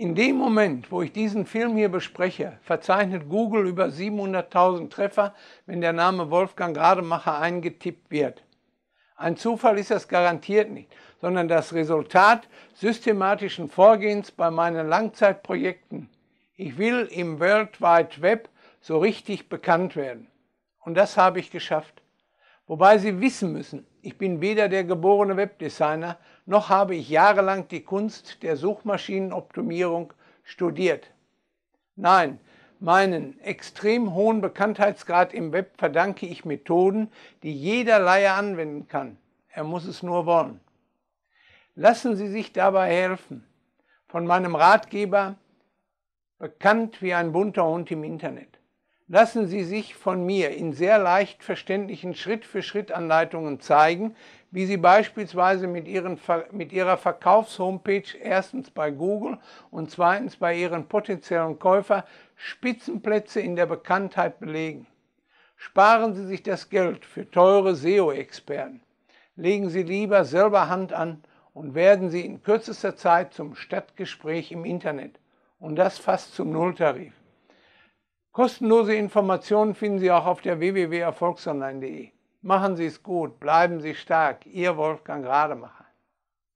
In dem Moment, wo ich diesen Film hier bespreche, verzeichnet Google über 700.000 Treffer, wenn der Name Wolfgang Rademacher eingetippt wird. Ein Zufall ist das garantiert nicht, sondern das Resultat systematischen Vorgehens bei meinen Langzeitprojekten. Ich will im World Wide Web so richtig bekannt werden. Und das habe ich geschafft. Wobei Sie wissen müssen, ich bin weder der geborene Webdesigner, noch habe ich jahrelang die Kunst der Suchmaschinenoptimierung studiert. Nein, meinen extrem hohen Bekanntheitsgrad im Web verdanke ich Methoden, die jeder Laie anwenden kann. Er muss es nur wollen. Lassen Sie sich dabei helfen. Von meinem Ratgeber, bekannt wie ein bunter Hund im Internet. Lassen Sie sich von mir in sehr leicht verständlichen Schritt-für-Schritt-Anleitungen zeigen, wie Sie beispielsweise mit, Ihren, mit Ihrer Verkaufshomepage erstens bei Google und zweitens bei Ihren potenziellen Käufer Spitzenplätze in der Bekanntheit belegen. Sparen Sie sich das Geld für teure SEO-Experten. Legen Sie lieber selber Hand an und werden Sie in kürzester Zeit zum Stadtgespräch im Internet. Und das fast zum Nulltarif. Kostenlose Informationen finden Sie auch auf der www.erfolgsonline.de. Machen Sie es gut, bleiben Sie stark. Ihr Wolfgang Rademacher.